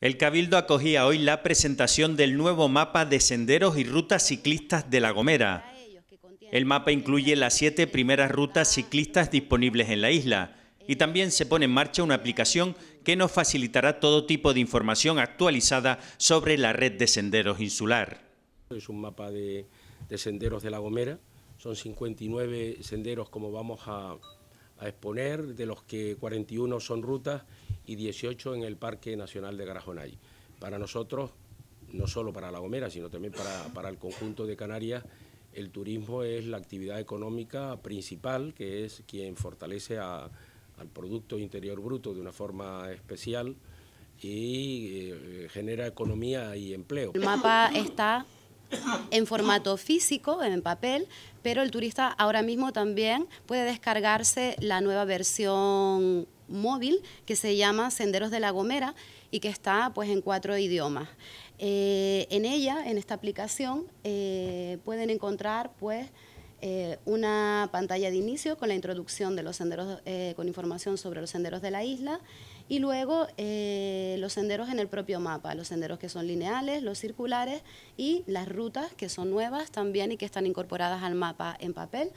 El Cabildo acogía hoy la presentación del nuevo mapa de senderos y rutas ciclistas de La Gomera. El mapa incluye las siete primeras rutas ciclistas disponibles en la isla y también se pone en marcha una aplicación que nos facilitará todo tipo de información actualizada sobre la red de senderos insular. Es un mapa de, senderos de La Gomera, son 59 senderos como vamos a exponer, de los que 41 son rutas y 18 en el Parque Nacional de Garajonay. Para nosotros, no solo para La Gomera, sino también para, para el conjunto de Canarias, el turismo es la actividad económica principal, que es quien fortalece al Producto Interior Bruto de una forma especial y eh, genera economía y empleo. El mapa está en formato físico, en papel, pero el turista ahora mismo también puede descargarse la nueva versión móvil que se llama Senderos de la Gomera y que está pues en cuatro idiomas. Eh, en ella, en esta aplicación, eh, pueden encontrar pues eh, una pantalla de inicio con la introducción de los senderos, eh, con información sobre los senderos de la isla y luego eh, los senderos en el propio mapa, los senderos que son lineales, los circulares y las rutas que son nuevas también y que están incorporadas al mapa en papel